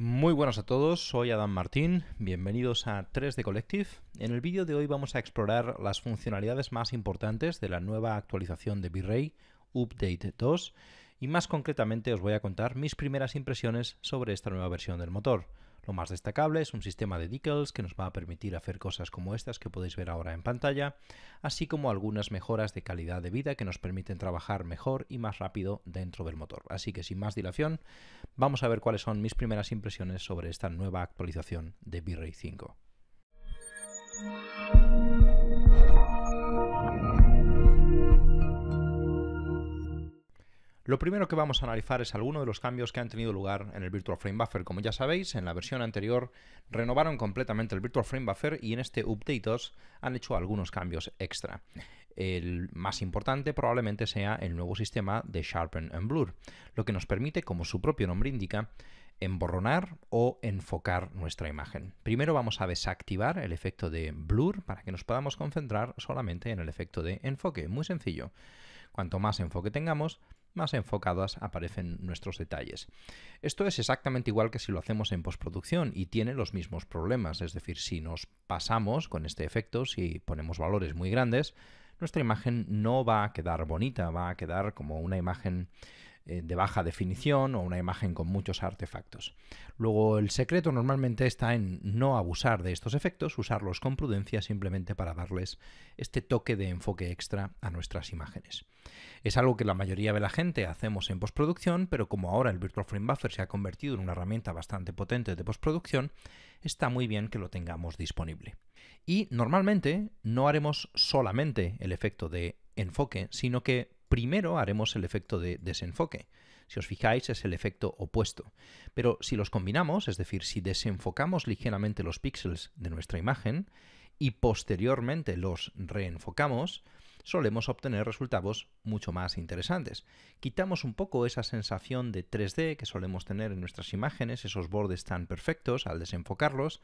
Muy buenas a todos, soy Adam Martín, bienvenidos a 3D Collective. En el vídeo de hoy vamos a explorar las funcionalidades más importantes de la nueva actualización de V-Ray Update 2 y más concretamente os voy a contar mis primeras impresiones sobre esta nueva versión del motor. Lo más destacable es un sistema de decals que nos va a permitir hacer cosas como estas que podéis ver ahora en pantalla, así como algunas mejoras de calidad de vida que nos permiten trabajar mejor y más rápido dentro del motor. Así que sin más dilación, vamos a ver cuáles son mis primeras impresiones sobre esta nueva actualización de V-Ray 5. Lo primero que vamos a analizar es alguno de los cambios que han tenido lugar en el Virtual Frame Buffer. Como ya sabéis, en la versión anterior renovaron completamente el Virtual Frame Buffer y en este Update han hecho algunos cambios extra. El más importante probablemente sea el nuevo sistema de Sharpen and Blur, lo que nos permite, como su propio nombre indica, emborronar o enfocar nuestra imagen. Primero vamos a desactivar el efecto de blur para que nos podamos concentrar solamente en el efecto de enfoque. Muy sencillo. Cuanto más enfoque tengamos, más enfocadas aparecen nuestros detalles. Esto es exactamente igual que si lo hacemos en postproducción y tiene los mismos problemas, es decir, si nos pasamos con este efecto, si ponemos valores muy grandes, nuestra imagen no va a quedar bonita, va a quedar como una imagen eh, de baja definición o una imagen con muchos artefactos. Luego el secreto normalmente está en no abusar de estos efectos, usarlos con prudencia simplemente para darles este toque de enfoque extra a nuestras imágenes. Es algo que la mayoría de la gente hacemos en postproducción, pero como ahora el Virtual Frame Buffer se ha convertido en una herramienta bastante potente de postproducción, está muy bien que lo tengamos disponible. Y normalmente no haremos solamente el efecto de enfoque, sino que Primero haremos el efecto de desenfoque. Si os fijáis, es el efecto opuesto. Pero si los combinamos, es decir, si desenfocamos ligeramente los píxeles de nuestra imagen y posteriormente los reenfocamos, solemos obtener resultados mucho más interesantes. Quitamos un poco esa sensación de 3D que solemos tener en nuestras imágenes, esos bordes tan perfectos al desenfocarlos,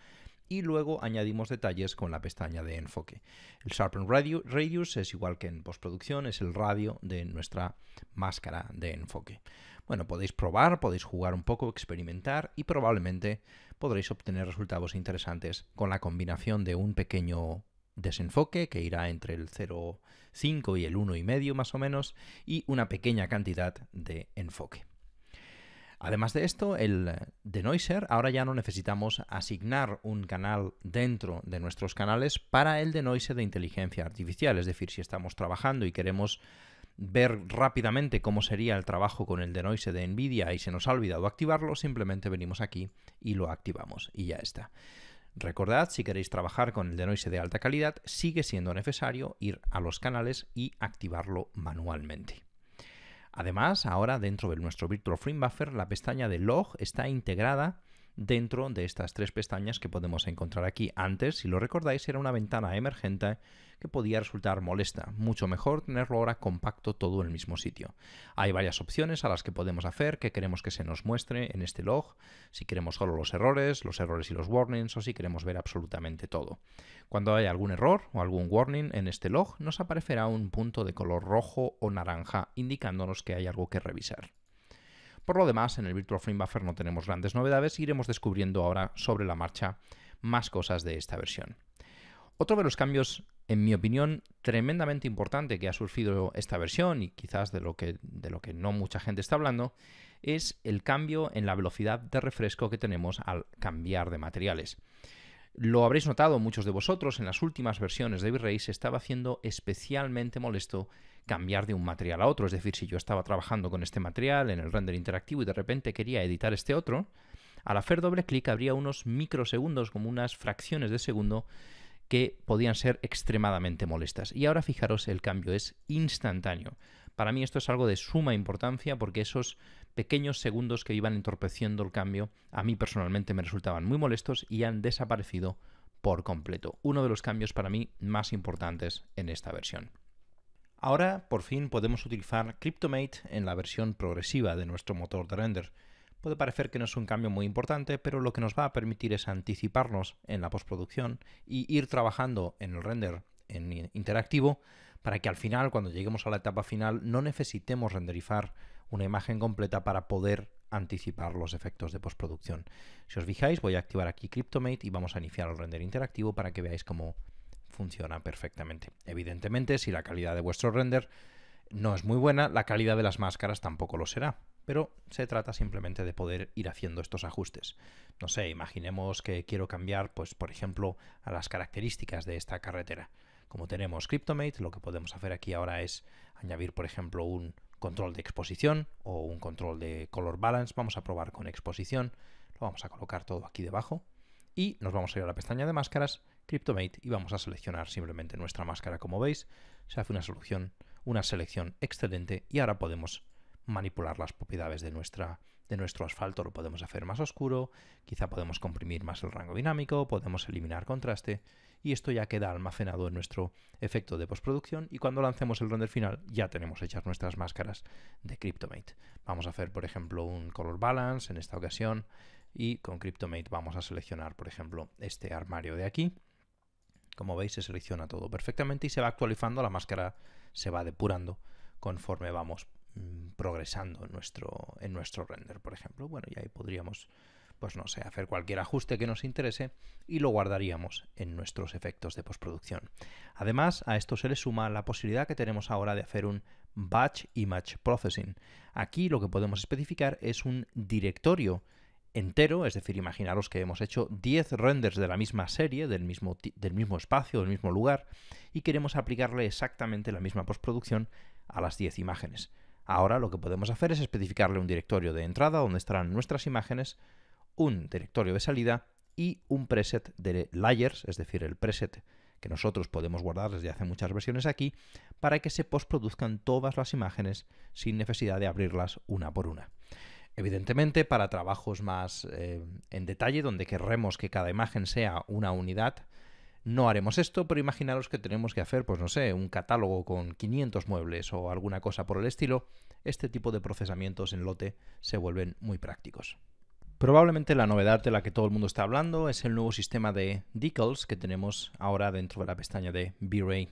y luego añadimos detalles con la pestaña de enfoque. El Sharpen Radius es igual que en postproducción, es el radio de nuestra máscara de enfoque. Bueno, podéis probar, podéis jugar un poco, experimentar y probablemente podréis obtener resultados interesantes con la combinación de un pequeño desenfoque que irá entre el 0,5 y el 1,5 más o menos y una pequeña cantidad de enfoque. Además de esto, el denoiser ahora ya no necesitamos asignar un canal dentro de nuestros canales para el denoise de inteligencia artificial, es decir, si estamos trabajando y queremos ver rápidamente cómo sería el trabajo con el denoise de NVIDIA y se nos ha olvidado activarlo, simplemente venimos aquí y lo activamos y ya está. Recordad, si queréis trabajar con el denoise de alta calidad, sigue siendo necesario ir a los canales y activarlo manualmente. Además, ahora dentro de nuestro Virtual Frame Buffer, la pestaña de Log está integrada dentro de estas tres pestañas que podemos encontrar aquí. Antes, si lo recordáis, era una ventana emergente que podía resultar molesta. Mucho mejor tenerlo ahora compacto todo en el mismo sitio. Hay varias opciones a las que podemos hacer que queremos que se nos muestre en este log, si queremos solo los errores, los errores y los warnings o si queremos ver absolutamente todo. Cuando haya algún error o algún warning en este log, nos aparecerá un punto de color rojo o naranja indicándonos que hay algo que revisar. Por lo demás, en el Virtual Frame Buffer no tenemos grandes novedades, y iremos descubriendo ahora sobre la marcha más cosas de esta versión. Otro de los cambios, en mi opinión, tremendamente importante que ha surgido esta versión y quizás de lo, que, de lo que no mucha gente está hablando, es el cambio en la velocidad de refresco que tenemos al cambiar de materiales. Lo habréis notado muchos de vosotros, en las últimas versiones de V-Ray se estaba haciendo especialmente molesto cambiar de un material a otro. Es decir, si yo estaba trabajando con este material en el render interactivo y de repente quería editar este otro, al hacer doble clic habría unos microsegundos, como unas fracciones de segundo, que podían ser extremadamente molestas. Y ahora fijaros, el cambio es instantáneo. Para mí esto es algo de suma importancia porque esos pequeños segundos que iban entorpeciendo el cambio a mí personalmente me resultaban muy molestos y han desaparecido por completo. Uno de los cambios para mí más importantes en esta versión. Ahora por fin podemos utilizar CryptoMate en la versión progresiva de nuestro motor de render. Puede parecer que no es un cambio muy importante, pero lo que nos va a permitir es anticiparnos en la postproducción y ir trabajando en el render en interactivo para que al final, cuando lleguemos a la etapa final, no necesitemos renderizar una imagen completa para poder anticipar los efectos de postproducción. Si os fijáis, voy a activar aquí CryptoMate y vamos a iniciar el render interactivo para que veáis cómo funciona perfectamente. Evidentemente, si la calidad de vuestro render no es muy buena, la calidad de las máscaras tampoco lo será. Pero se trata simplemente de poder ir haciendo estos ajustes. No sé, imaginemos que quiero cambiar, pues, por ejemplo, a las características de esta carretera. Como tenemos CryptoMate, lo que podemos hacer aquí ahora es añadir, por ejemplo, un control de exposición o un control de color balance. Vamos a probar con exposición. Lo vamos a colocar todo aquí debajo, y nos vamos a ir a la pestaña de máscaras, CryptoMate, y vamos a seleccionar simplemente nuestra máscara. Como veis, se hace una solución, una selección excelente y ahora podemos manipular las propiedades de, nuestra, de nuestro asfalto. Lo podemos hacer más oscuro, quizá podemos comprimir más el rango dinámico, podemos eliminar contraste y esto ya queda almacenado en nuestro efecto de postproducción y cuando lancemos el render final ya tenemos hechas nuestras máscaras de CryptoMate. Vamos a hacer por ejemplo un color balance en esta ocasión y con CryptoMate vamos a seleccionar, por ejemplo, este armario de aquí. Como veis, se selecciona todo perfectamente y se va actualizando, la máscara se va depurando conforme vamos mm, progresando en nuestro, en nuestro render, por ejemplo. Bueno, y ahí podríamos, pues no sé, hacer cualquier ajuste que nos interese y lo guardaríamos en nuestros efectos de postproducción. Además, a esto se le suma la posibilidad que tenemos ahora de hacer un Batch Image Processing. Aquí lo que podemos especificar es un directorio entero, es decir, imaginaros que hemos hecho 10 renders de la misma serie, del mismo, del mismo espacio, del mismo lugar, y queremos aplicarle exactamente la misma postproducción a las 10 imágenes. Ahora lo que podemos hacer es especificarle un directorio de entrada donde estarán nuestras imágenes, un directorio de salida y un preset de layers, es decir, el preset que nosotros podemos guardar desde hace muchas versiones aquí, para que se postproduzcan todas las imágenes sin necesidad de abrirlas una por una. Evidentemente, para trabajos más eh, en detalle, donde querremos que cada imagen sea una unidad, no haremos esto, pero imaginaros que tenemos que hacer, pues no sé, un catálogo con 500 muebles o alguna cosa por el estilo, este tipo de procesamientos en lote se vuelven muy prácticos. Probablemente la novedad de la que todo el mundo está hablando es el nuevo sistema de decals que tenemos ahora dentro de la pestaña de V-Ray.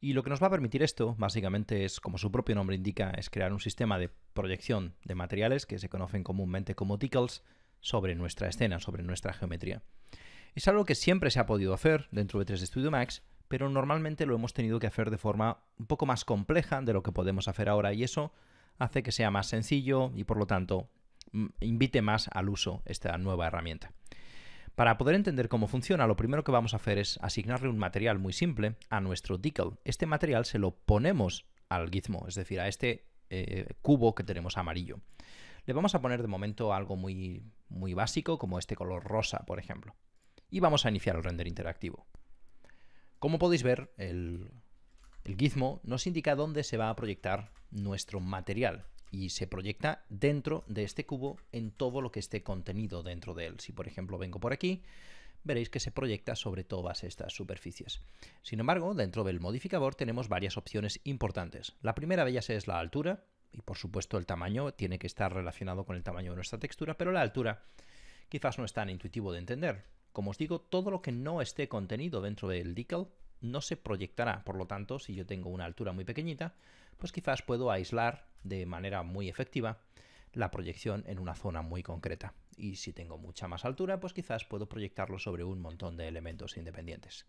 Y lo que nos va a permitir esto, básicamente, es, como su propio nombre indica, es crear un sistema de proyección de materiales que se conocen comúnmente como tickles sobre nuestra escena, sobre nuestra geometría. Es algo que siempre se ha podido hacer dentro de 3D Studio Max, pero normalmente lo hemos tenido que hacer de forma un poco más compleja de lo que podemos hacer ahora y eso hace que sea más sencillo y por lo tanto mm, invite más al uso esta nueva herramienta. Para poder entender cómo funciona, lo primero que vamos a hacer es asignarle un material muy simple a nuestro decal. Este material se lo ponemos al gizmo, es decir, a este eh, cubo que tenemos amarillo. Le vamos a poner de momento algo muy, muy básico, como este color rosa, por ejemplo. Y vamos a iniciar el render interactivo. Como podéis ver, el gizmo nos indica dónde se va a proyectar nuestro material y se proyecta dentro de este cubo en todo lo que esté contenido dentro de él. Si por ejemplo vengo por aquí, veréis que se proyecta sobre todas estas superficies. Sin embargo, dentro del modificador tenemos varias opciones importantes. La primera de ellas es la altura, y por supuesto el tamaño tiene que estar relacionado con el tamaño de nuestra textura, pero la altura quizás no es tan intuitivo de entender. Como os digo, todo lo que no esté contenido dentro del decal no se proyectará, por lo tanto, si yo tengo una altura muy pequeñita, pues quizás puedo aislar de manera muy efectiva la proyección en una zona muy concreta. Y si tengo mucha más altura, pues quizás puedo proyectarlo sobre un montón de elementos independientes.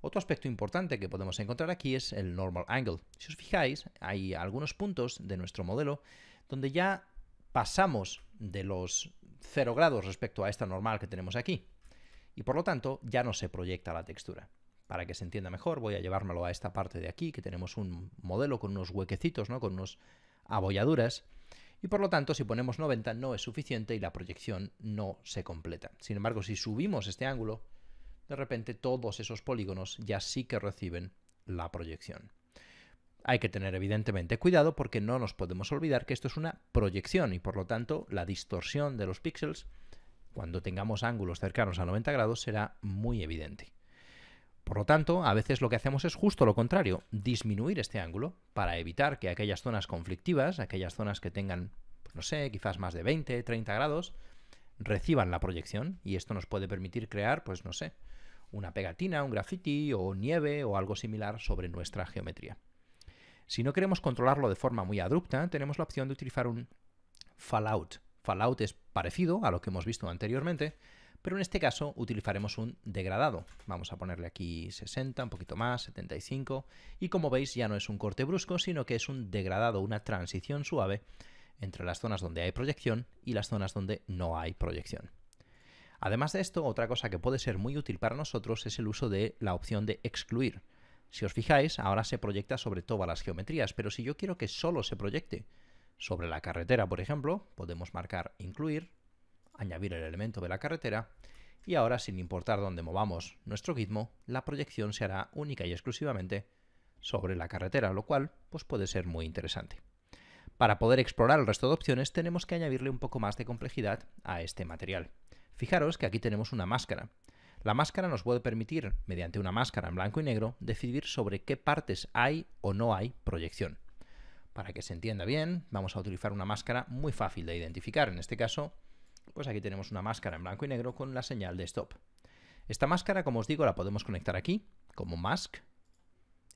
Otro aspecto importante que podemos encontrar aquí es el normal angle. Si os fijáis, hay algunos puntos de nuestro modelo donde ya pasamos de los 0 grados respecto a esta normal que tenemos aquí. Y por lo tanto, ya no se proyecta la textura. Para que se entienda mejor, voy a llevármelo a esta parte de aquí, que tenemos un modelo con unos huequecitos, ¿no? con unas abolladuras. Y por lo tanto, si ponemos 90 no es suficiente y la proyección no se completa. Sin embargo, si subimos este ángulo, de repente todos esos polígonos ya sí que reciben la proyección. Hay que tener evidentemente cuidado porque no nos podemos olvidar que esto es una proyección y por lo tanto la distorsión de los píxeles cuando tengamos ángulos cercanos a 90 grados será muy evidente. Por lo tanto, a veces lo que hacemos es justo lo contrario, disminuir este ángulo para evitar que aquellas zonas conflictivas, aquellas zonas que tengan, pues, no sé, quizás más de 20, 30 grados, reciban la proyección y esto nos puede permitir crear, pues no sé, una pegatina, un graffiti o nieve o algo similar sobre nuestra geometría. Si no queremos controlarlo de forma muy abrupta, tenemos la opción de utilizar un fallout. Fallout es parecido a lo que hemos visto anteriormente, pero en este caso utilizaremos un degradado. Vamos a ponerle aquí 60, un poquito más, 75, y como veis ya no es un corte brusco, sino que es un degradado, una transición suave entre las zonas donde hay proyección y las zonas donde no hay proyección. Además de esto, otra cosa que puede ser muy útil para nosotros es el uso de la opción de excluir. Si os fijáis, ahora se proyecta sobre todas las geometrías, pero si yo quiero que solo se proyecte sobre la carretera, por ejemplo, podemos marcar incluir añadir el elemento de la carretera y ahora sin importar dónde movamos nuestro gizmo, la proyección se hará única y exclusivamente sobre la carretera, lo cual pues puede ser muy interesante. Para poder explorar el resto de opciones tenemos que añadirle un poco más de complejidad a este material. Fijaros que aquí tenemos una máscara. La máscara nos puede permitir, mediante una máscara en blanco y negro, decidir sobre qué partes hay o no hay proyección. Para que se entienda bien, vamos a utilizar una máscara muy fácil de identificar. En este caso, pues aquí tenemos una máscara en blanco y negro con la señal de stop. Esta máscara, como os digo, la podemos conectar aquí como mask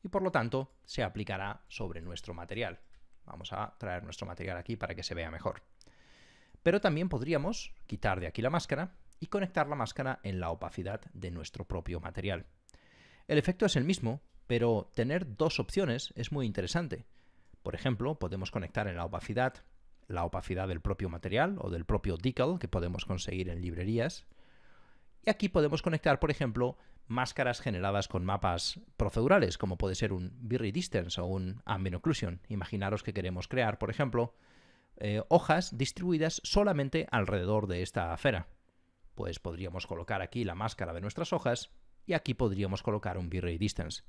y por lo tanto se aplicará sobre nuestro material. Vamos a traer nuestro material aquí para que se vea mejor. Pero también podríamos quitar de aquí la máscara y conectar la máscara en la opacidad de nuestro propio material. El efecto es el mismo, pero tener dos opciones es muy interesante. Por ejemplo, podemos conectar en la opacidad la opacidad del propio material o del propio decal que podemos conseguir en librerías. Y aquí podemos conectar, por ejemplo, máscaras generadas con mapas procedurales, como puede ser un Birri Distance o un Ambient Occlusion. Imaginaros que queremos crear, por ejemplo, eh, hojas distribuidas solamente alrededor de esta esfera. Pues podríamos colocar aquí la máscara de nuestras hojas y aquí podríamos colocar un Birri Distance.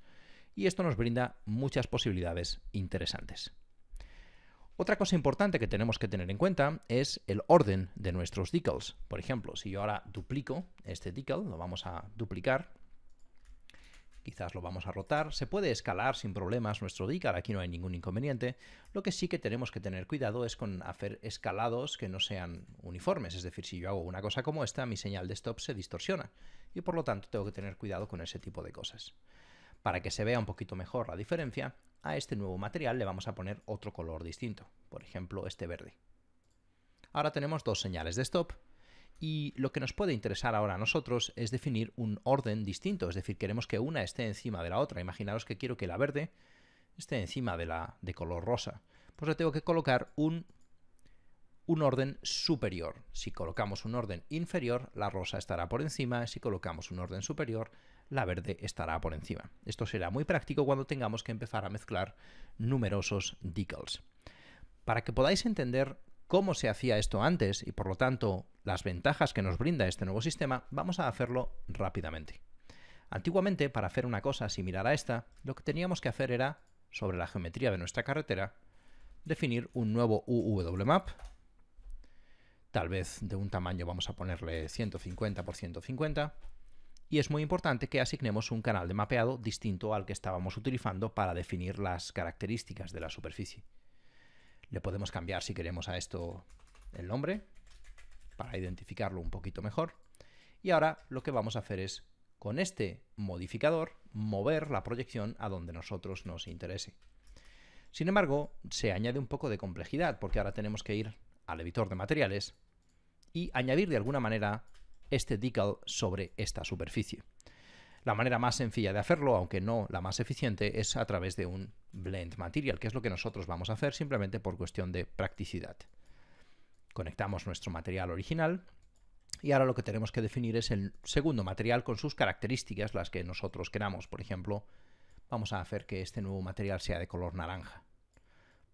Y esto nos brinda muchas posibilidades interesantes. Otra cosa importante que tenemos que tener en cuenta es el orden de nuestros decals. Por ejemplo, si yo ahora duplico este decal, lo vamos a duplicar, quizás lo vamos a rotar, se puede escalar sin problemas nuestro decal, aquí no hay ningún inconveniente. Lo que sí que tenemos que tener cuidado es con hacer escalados que no sean uniformes, es decir, si yo hago una cosa como esta, mi señal de stop se distorsiona y por lo tanto tengo que tener cuidado con ese tipo de cosas. Para que se vea un poquito mejor la diferencia, a este nuevo material le vamos a poner otro color distinto, por ejemplo este verde. Ahora tenemos dos señales de stop y lo que nos puede interesar ahora a nosotros es definir un orden distinto, es decir, queremos que una esté encima de la otra. Imaginaros que quiero que la verde esté encima de la de color rosa. Pues le tengo que colocar un, un orden superior. Si colocamos un orden inferior, la rosa estará por encima. Si colocamos un orden superior, la verde estará por encima. Esto será muy práctico cuando tengamos que empezar a mezclar numerosos decals. Para que podáis entender cómo se hacía esto antes y por lo tanto las ventajas que nos brinda este nuevo sistema, vamos a hacerlo rápidamente. Antiguamente, para hacer una cosa similar a esta, lo que teníamos que hacer era, sobre la geometría de nuestra carretera, definir un nuevo UWMap. map, tal vez de un tamaño vamos a ponerle 150 por 150, y es muy importante que asignemos un canal de mapeado distinto al que estábamos utilizando para definir las características de la superficie. Le podemos cambiar si queremos a esto el nombre para identificarlo un poquito mejor. Y ahora lo que vamos a hacer es, con este modificador, mover la proyección a donde nosotros nos interese. Sin embargo, se añade un poco de complejidad porque ahora tenemos que ir al editor de materiales y añadir de alguna manera este decal sobre esta superficie. La manera más sencilla de hacerlo, aunque no la más eficiente, es a través de un blend material, que es lo que nosotros vamos a hacer simplemente por cuestión de practicidad. Conectamos nuestro material original y ahora lo que tenemos que definir es el segundo material con sus características, las que nosotros queramos. Por ejemplo, vamos a hacer que este nuevo material sea de color naranja,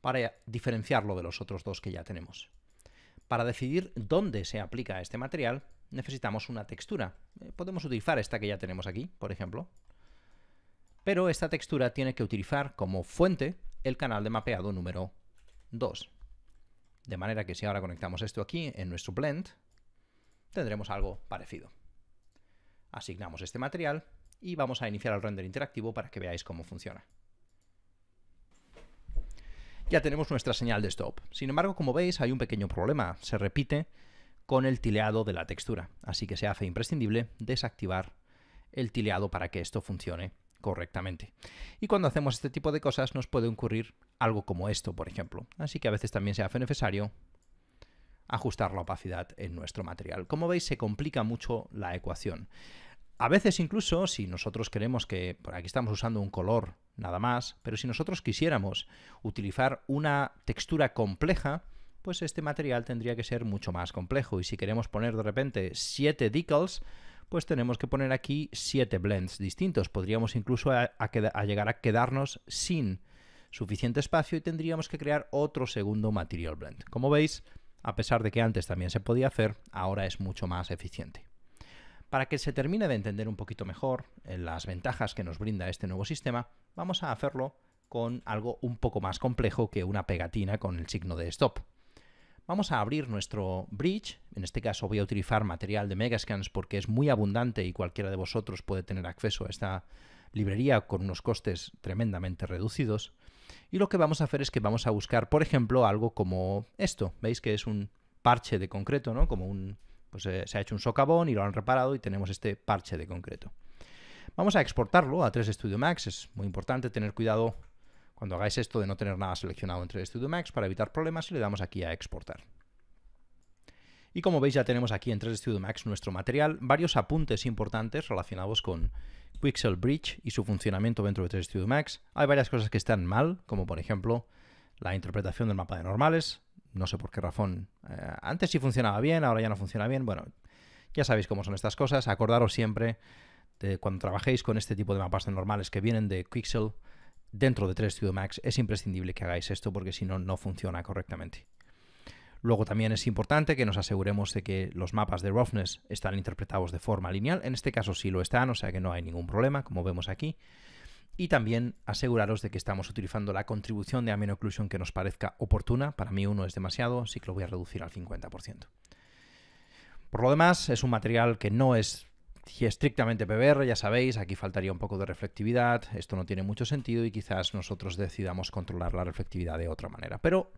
para diferenciarlo de los otros dos que ya tenemos. Para decidir dónde se aplica este material, necesitamos una textura. Eh, podemos utilizar esta que ya tenemos aquí, por ejemplo. Pero esta textura tiene que utilizar como fuente el canal de mapeado número 2. De manera que si ahora conectamos esto aquí en nuestro blend, tendremos algo parecido. Asignamos este material y vamos a iniciar el render interactivo para que veáis cómo funciona. Ya tenemos nuestra señal de stop. Sin embargo, como veis, hay un pequeño problema. Se repite con el tileado de la textura. Así que se hace imprescindible desactivar el tileado para que esto funcione correctamente. Y cuando hacemos este tipo de cosas nos puede ocurrir algo como esto, por ejemplo. Así que a veces también se hace necesario ajustar la opacidad en nuestro material. Como veis, se complica mucho la ecuación. A veces incluso, si nosotros queremos que, por aquí estamos usando un color nada más, pero si nosotros quisiéramos utilizar una textura compleja, pues este material tendría que ser mucho más complejo. Y si queremos poner de repente 7 decals, pues tenemos que poner aquí 7 blends distintos. Podríamos incluso llegar a quedarnos sin suficiente espacio y tendríamos que crear otro segundo material blend. Como veis, a pesar de que antes también se podía hacer, ahora es mucho más eficiente. Para que se termine de entender un poquito mejor eh, las ventajas que nos brinda este nuevo sistema, vamos a hacerlo con algo un poco más complejo que una pegatina con el signo de stop. Vamos a abrir nuestro bridge, en este caso voy a utilizar material de Megascans porque es muy abundante y cualquiera de vosotros puede tener acceso a esta librería con unos costes tremendamente reducidos. Y lo que vamos a hacer es que vamos a buscar, por ejemplo, algo como esto. ¿Veis que es un parche de concreto, no? Como un... pues eh, se ha hecho un socavón y lo han reparado y tenemos este parche de concreto. Vamos a exportarlo a 3 Studio Max. Es muy importante tener cuidado cuando hagáis esto de no tener nada seleccionado entre Studio Max para evitar problemas, le damos aquí a exportar. Y como veis ya tenemos aquí en 3D Studio Max nuestro material, varios apuntes importantes relacionados con Quixel Bridge y su funcionamiento dentro de 3D Studio Max. Hay varias cosas que están mal, como por ejemplo la interpretación del mapa de normales. No sé por qué razón. Eh, antes sí funcionaba bien, ahora ya no funciona bien. Bueno, ya sabéis cómo son estas cosas. Acordaros siempre de cuando trabajéis con este tipo de mapas de normales que vienen de Quixel dentro de 3 Max es imprescindible que hagáis esto porque si no, no funciona correctamente. Luego también es importante que nos aseguremos de que los mapas de roughness están interpretados de forma lineal. En este caso sí lo están, o sea que no hay ningún problema, como vemos aquí. Y también aseguraros de que estamos utilizando la contribución de Amino Occlusion que nos parezca oportuna. Para mí uno es demasiado, así que lo voy a reducir al 50%. Por lo demás, es un material que no es si estrictamente PBR, ya sabéis, aquí faltaría un poco de reflectividad, esto no tiene mucho sentido y quizás nosotros decidamos controlar la reflectividad de otra manera. Pero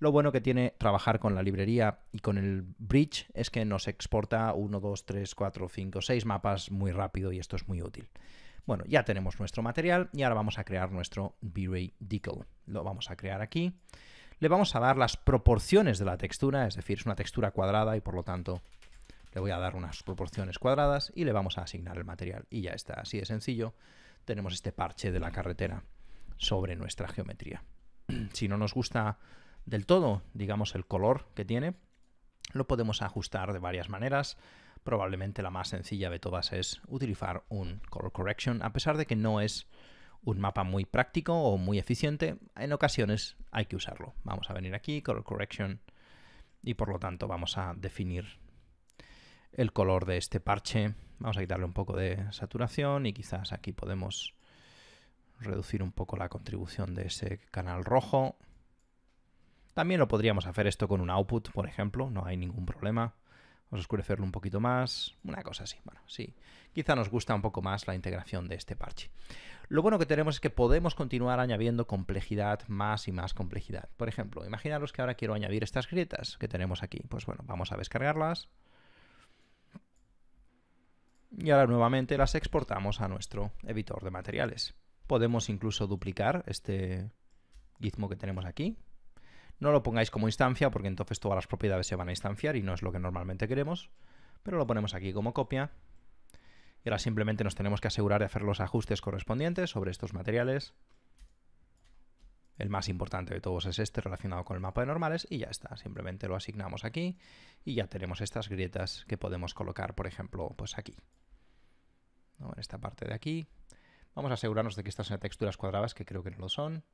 lo bueno que tiene trabajar con la librería y con el bridge es que nos exporta 1, 2, 3, 4, 5, 6 mapas muy rápido y esto es muy útil. Bueno, ya tenemos nuestro material y ahora vamos a crear nuestro V-Ray Deco. Lo vamos a crear aquí. Le vamos a dar las proporciones de la textura, es decir, es una textura cuadrada y por lo tanto le voy a dar unas proporciones cuadradas y le vamos a asignar el material. Y ya está, así de sencillo. Tenemos este parche de la carretera sobre nuestra geometría. Si no nos gusta del todo, digamos, el color que tiene, lo podemos ajustar de varias maneras. Probablemente la más sencilla de todas es utilizar un color correction, a pesar de que no es un mapa muy práctico o muy eficiente, en ocasiones hay que usarlo. Vamos a venir aquí, color correction, y por lo tanto vamos a definir el color de este parche. Vamos a quitarle un poco de saturación y quizás aquí podemos reducir un poco la contribución de ese canal rojo. También lo podríamos hacer esto con un output, por ejemplo, no hay ningún problema. Vamos a oscurecerlo un poquito más, una cosa así. Bueno, sí, quizá nos gusta un poco más la integración de este parche. Lo bueno que tenemos es que podemos continuar añadiendo complejidad, más y más complejidad. Por ejemplo, imaginaros que ahora quiero añadir estas grietas que tenemos aquí. Pues bueno, vamos a descargarlas y ahora nuevamente las exportamos a nuestro editor de materiales. Podemos incluso duplicar este gizmo que tenemos aquí. No lo pongáis como instancia porque entonces todas las propiedades se van a instanciar y no es lo que normalmente queremos, pero lo ponemos aquí como copia. Y ahora simplemente nos tenemos que asegurar de hacer los ajustes correspondientes sobre estos materiales. El más importante de todos es este relacionado con el mapa de normales y ya está. Simplemente lo asignamos aquí y ya tenemos estas grietas que podemos colocar, por ejemplo, pues aquí. En esta parte de aquí. Vamos a asegurarnos de que estas son texturas cuadradas, que creo que no lo son.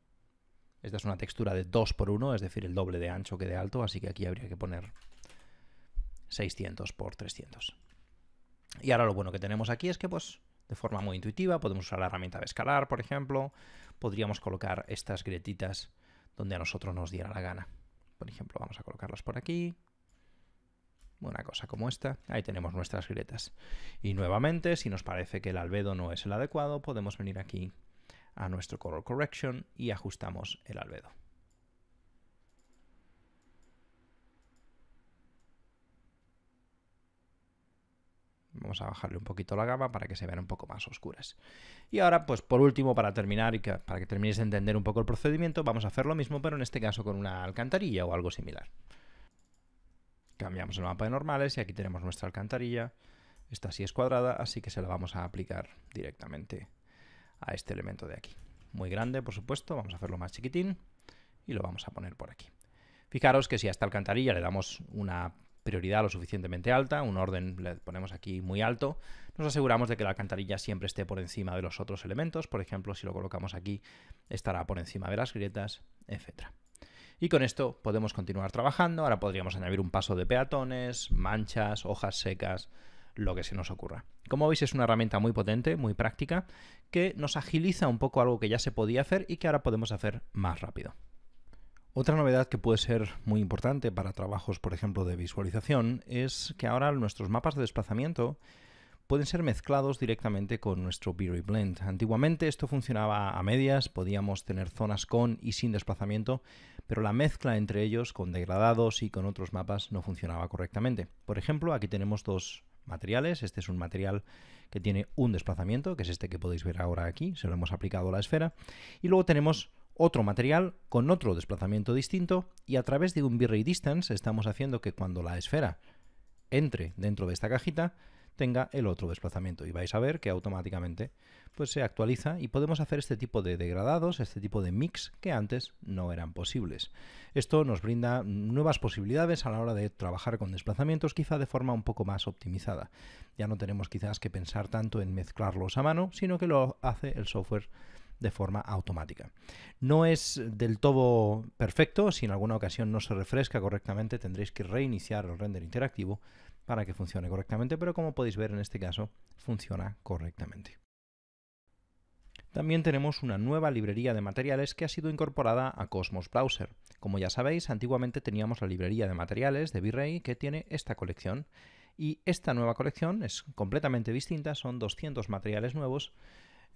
Esta es una textura de 2 por 1, es decir, el doble de ancho que de alto, así que aquí habría que poner 600 x 300. Y ahora lo bueno que tenemos aquí es que pues de forma muy intuitiva. Podemos usar la herramienta de escalar, por ejemplo. Podríamos colocar estas grietitas donde a nosotros nos diera la gana. Por ejemplo, vamos a colocarlas por aquí. Una cosa como esta. Ahí tenemos nuestras grietas. Y nuevamente, si nos parece que el albedo no es el adecuado, podemos venir aquí a nuestro Color Correction y ajustamos el albedo. Vamos a bajarle un poquito la gama para que se vean un poco más oscuras. Y ahora, pues por último, para terminar y para que terminéis de entender un poco el procedimiento, vamos a hacer lo mismo, pero en este caso con una alcantarilla o algo similar. Cambiamos el mapa de normales y aquí tenemos nuestra alcantarilla. Esta sí es cuadrada, así que se la vamos a aplicar directamente a este elemento de aquí. Muy grande, por supuesto, vamos a hacerlo más chiquitín y lo vamos a poner por aquí. Fijaros que si a esta alcantarilla le damos una prioridad lo suficientemente alta, un orden le ponemos aquí muy alto, nos aseguramos de que la alcantarilla siempre esté por encima de los otros elementos, por ejemplo, si lo colocamos aquí, estará por encima de las grietas, etc. Y con esto podemos continuar trabajando. Ahora podríamos añadir un paso de peatones, manchas, hojas secas, lo que se nos ocurra. Como veis es una herramienta muy potente, muy práctica, que nos agiliza un poco algo que ya se podía hacer y que ahora podemos hacer más rápido. Otra novedad que puede ser muy importante para trabajos, por ejemplo, de visualización, es que ahora nuestros mapas de desplazamiento pueden ser mezclados directamente con nuestro Beery Blend. Antiguamente esto funcionaba a medias, podíamos tener zonas con y sin desplazamiento, pero la mezcla entre ellos con degradados y con otros mapas no funcionaba correctamente. Por ejemplo, aquí tenemos dos materiales. Este es un material que tiene un desplazamiento, que es este que podéis ver ahora aquí, se lo hemos aplicado a la esfera. Y luego tenemos otro material con otro desplazamiento distinto y a través de un V-Ray Distance estamos haciendo que cuando la esfera entre dentro de esta cajita tenga el otro desplazamiento y vais a ver que automáticamente pues, se actualiza y podemos hacer este tipo de degradados, este tipo de mix que antes no eran posibles. Esto nos brinda nuevas posibilidades a la hora de trabajar con desplazamientos quizá de forma un poco más optimizada. Ya no tenemos quizás que pensar tanto en mezclarlos a mano, sino que lo hace el software de forma automática. No es del todo perfecto, si en alguna ocasión no se refresca correctamente tendréis que reiniciar el render interactivo para que funcione correctamente, pero como podéis ver en este caso funciona correctamente. También tenemos una nueva librería de materiales que ha sido incorporada a Cosmos Browser. Como ya sabéis, antiguamente teníamos la librería de materiales de V-Ray que tiene esta colección. Y esta nueva colección es completamente distinta, son 200 materiales nuevos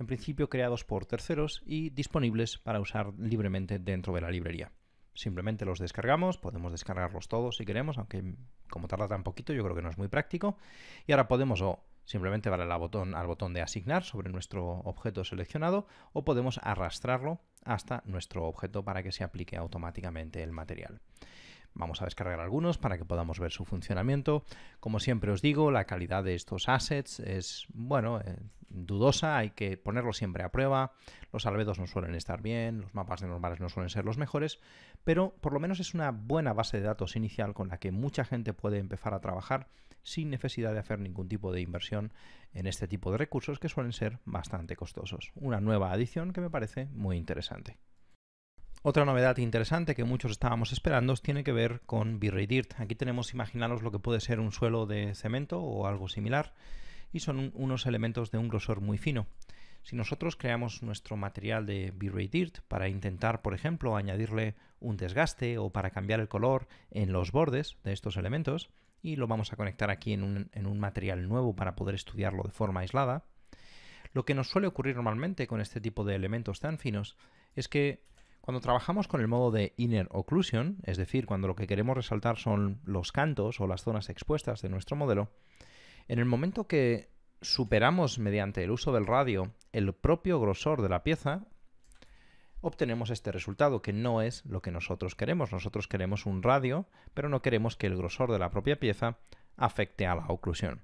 en principio creados por terceros y disponibles para usar libremente dentro de la librería. Simplemente los descargamos, podemos descargarlos todos si queremos, aunque como tarda tan poquito yo creo que no es muy práctico. Y ahora podemos o simplemente darle botón, al botón de asignar sobre nuestro objeto seleccionado o podemos arrastrarlo hasta nuestro objeto para que se aplique automáticamente el material. Vamos a descargar algunos para que podamos ver su funcionamiento. Como siempre os digo, la calidad de estos assets es, bueno, eh, dudosa, hay que ponerlo siempre a prueba. Los albedos no suelen estar bien, los mapas de normales no suelen ser los mejores, pero por lo menos es una buena base de datos inicial con la que mucha gente puede empezar a trabajar sin necesidad de hacer ningún tipo de inversión en este tipo de recursos que suelen ser bastante costosos. Una nueva adición que me parece muy interesante. Otra novedad interesante que muchos estábamos esperando tiene que ver con dirt. Aquí tenemos, imaginaros, lo que puede ser un suelo de cemento o algo similar, y son unos elementos de un grosor muy fino. Si nosotros creamos nuestro material de dirt para intentar, por ejemplo, añadirle un desgaste o para cambiar el color en los bordes de estos elementos, y lo vamos a conectar aquí en un material nuevo para poder estudiarlo de forma aislada, lo que nos suele ocurrir normalmente con este tipo de elementos tan finos es que cuando trabajamos con el modo de Inner Occlusion, es decir, cuando lo que queremos resaltar son los cantos o las zonas expuestas de nuestro modelo, en el momento que superamos mediante el uso del radio el propio grosor de la pieza, obtenemos este resultado, que no es lo que nosotros queremos. Nosotros queremos un radio, pero no queremos que el grosor de la propia pieza afecte a la oclusión.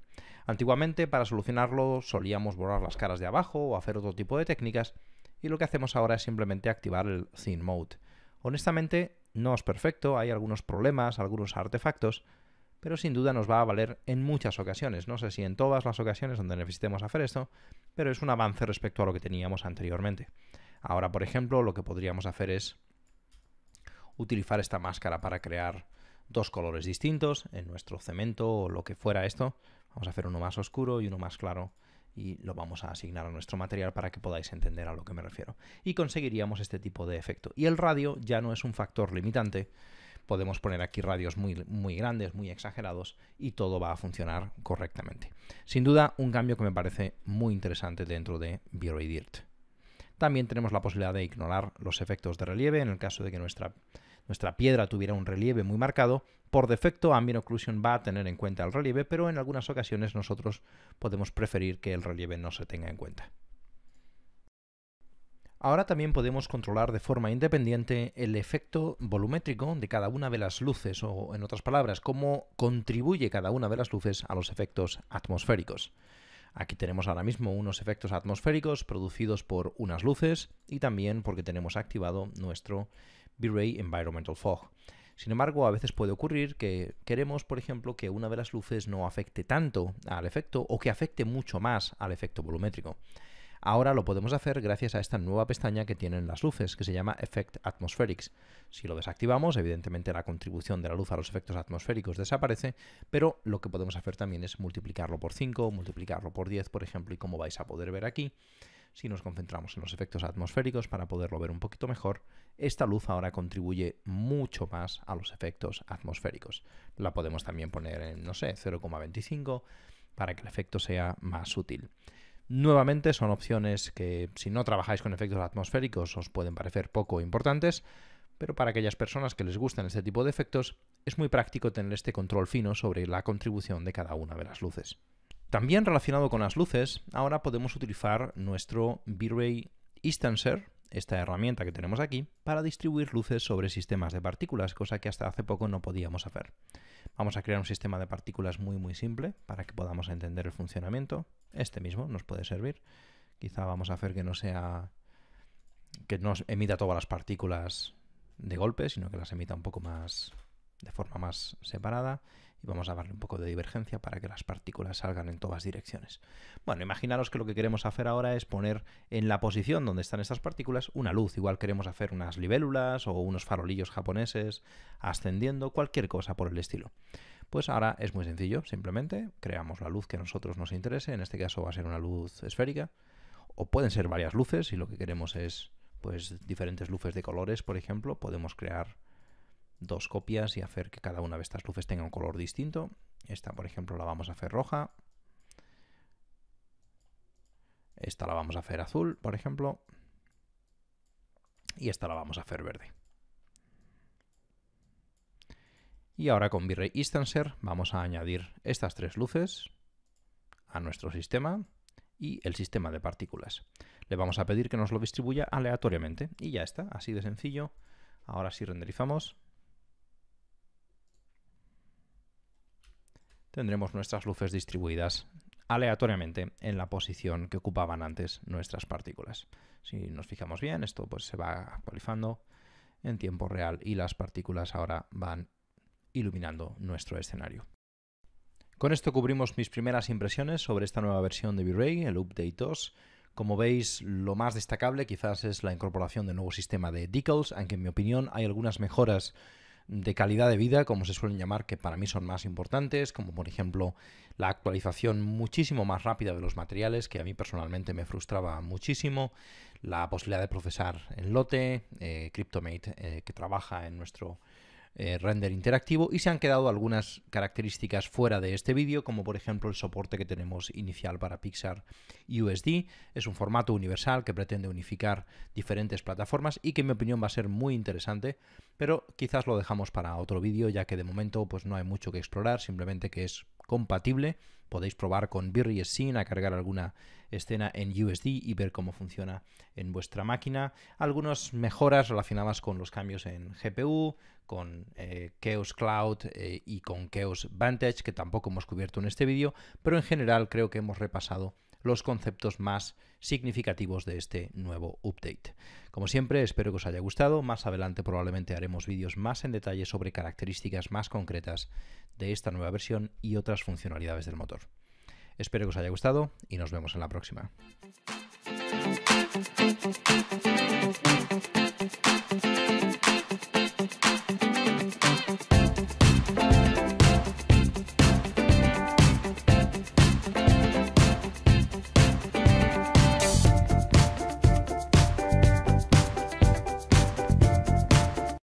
Antiguamente, para solucionarlo, solíamos borrar las caras de abajo o hacer otro tipo de técnicas, y lo que hacemos ahora es simplemente activar el Thin Mode. Honestamente, no es perfecto, hay algunos problemas, algunos artefactos, pero sin duda nos va a valer en muchas ocasiones. No sé si en todas las ocasiones donde necesitemos hacer esto, pero es un avance respecto a lo que teníamos anteriormente. Ahora, por ejemplo, lo que podríamos hacer es utilizar esta máscara para crear dos colores distintos en nuestro cemento o lo que fuera esto. Vamos a hacer uno más oscuro y uno más claro y lo vamos a asignar a nuestro material para que podáis entender a lo que me refiero. Y conseguiríamos este tipo de efecto. Y el radio ya no es un factor limitante. Podemos poner aquí radios muy, muy grandes, muy exagerados y todo va a funcionar correctamente. Sin duda, un cambio que me parece muy interesante dentro de v También tenemos la posibilidad de ignorar los efectos de relieve en el caso de que nuestra, nuestra, piedra tuviera un relieve muy marcado. Por defecto, Ambient Occlusion va a tener en cuenta el relieve, pero en algunas ocasiones nosotros podemos preferir que el relieve no se tenga en cuenta. Ahora también podemos controlar de forma independiente el efecto volumétrico de cada una de las luces, o en otras palabras, cómo contribuye cada una de las luces a los efectos atmosféricos. Aquí tenemos ahora mismo unos efectos atmosféricos producidos por unas luces y también porque tenemos activado nuestro V-Ray Environmental Fog. Sin embargo, a veces puede ocurrir que queremos, por ejemplo, que una de las luces no afecte tanto al efecto o que afecte mucho más al efecto volumétrico. Ahora lo podemos hacer gracias a esta nueva pestaña que tienen las luces, que se llama Effect Atmospherics. Si lo desactivamos, evidentemente la contribución de la luz a los efectos atmosféricos desaparece, pero lo que podemos hacer también es multiplicarlo por 5, multiplicarlo por 10, por ejemplo, y como vais a poder ver aquí, si nos concentramos en los efectos atmosféricos para poderlo ver un poquito mejor, esta luz ahora contribuye mucho más a los efectos atmosféricos. La podemos también poner en, no sé, 0,25 para que el efecto sea más útil. Nuevamente son opciones que si no trabajáis con efectos atmosféricos os pueden parecer poco importantes, pero para aquellas personas que les gustan este tipo de efectos es muy práctico tener este control fino sobre la contribución de cada una de las luces. También relacionado con las luces, ahora podemos utilizar nuestro V-Ray Instancer, esta herramienta que tenemos aquí, para distribuir luces sobre sistemas de partículas, cosa que hasta hace poco no podíamos hacer. Vamos a crear un sistema de partículas muy muy simple para que podamos entender el funcionamiento. Este mismo nos puede servir. Quizá vamos a hacer que no sea que no emita todas las partículas de golpe, sino que las emita un poco más de forma más separada vamos a darle un poco de divergencia para que las partículas salgan en todas direcciones. Bueno, imaginaros que lo que queremos hacer ahora es poner en la posición donde están estas partículas una luz. Igual queremos hacer unas libélulas o unos farolillos japoneses ascendiendo, cualquier cosa por el estilo. Pues ahora es muy sencillo, simplemente creamos la luz que a nosotros nos interese, en este caso va a ser una luz esférica, o pueden ser varias luces, si lo que queremos es pues diferentes luces de colores, por ejemplo, podemos crear dos copias y hacer que cada una de estas luces tenga un color distinto. Esta, por ejemplo, la vamos a hacer roja. Esta la vamos a hacer azul, por ejemplo. Y esta la vamos a hacer verde. Y ahora con V-Ray Instancer vamos a añadir estas tres luces a nuestro sistema y el sistema de partículas. Le vamos a pedir que nos lo distribuya aleatoriamente y ya está, así de sencillo. Ahora si renderizamos, tendremos nuestras luces distribuidas aleatoriamente en la posición que ocupaban antes nuestras partículas. Si nos fijamos bien, esto pues se va actualizando en tiempo real y las partículas ahora van iluminando nuestro escenario. Con esto cubrimos mis primeras impresiones sobre esta nueva versión de V-Ray, el Update 2. Como veis, lo más destacable quizás es la incorporación del nuevo sistema de decals, aunque en mi opinión hay algunas mejoras de calidad de vida, como se suelen llamar, que para mí son más importantes, como por ejemplo la actualización muchísimo más rápida de los materiales, que a mí personalmente me frustraba muchísimo, la posibilidad de procesar en lote, eh, CryptoMate, eh, que trabaja en nuestro eh, render interactivo y se han quedado algunas características fuera de este vídeo, como por ejemplo el soporte que tenemos inicial para Pixar USD. Es un formato universal que pretende unificar diferentes plataformas y que en mi opinión va a ser muy interesante, pero quizás lo dejamos para otro vídeo, ya que de momento pues, no hay mucho que explorar, simplemente que es compatible podéis probar con Birri Scene a cargar alguna escena en USD y ver cómo funciona en vuestra máquina. Algunas mejoras relacionadas con los cambios en GPU, con eh, Chaos Cloud eh, y con Chaos Vantage, que tampoco hemos cubierto en este vídeo, pero en general creo que hemos repasado los conceptos más significativos de este nuevo update. Como siempre, espero que os haya gustado. Más adelante probablemente haremos vídeos más en detalle sobre características más concretas de esta nueva versión y otras funcionalidades del motor. Espero que os haya gustado y nos vemos en la próxima.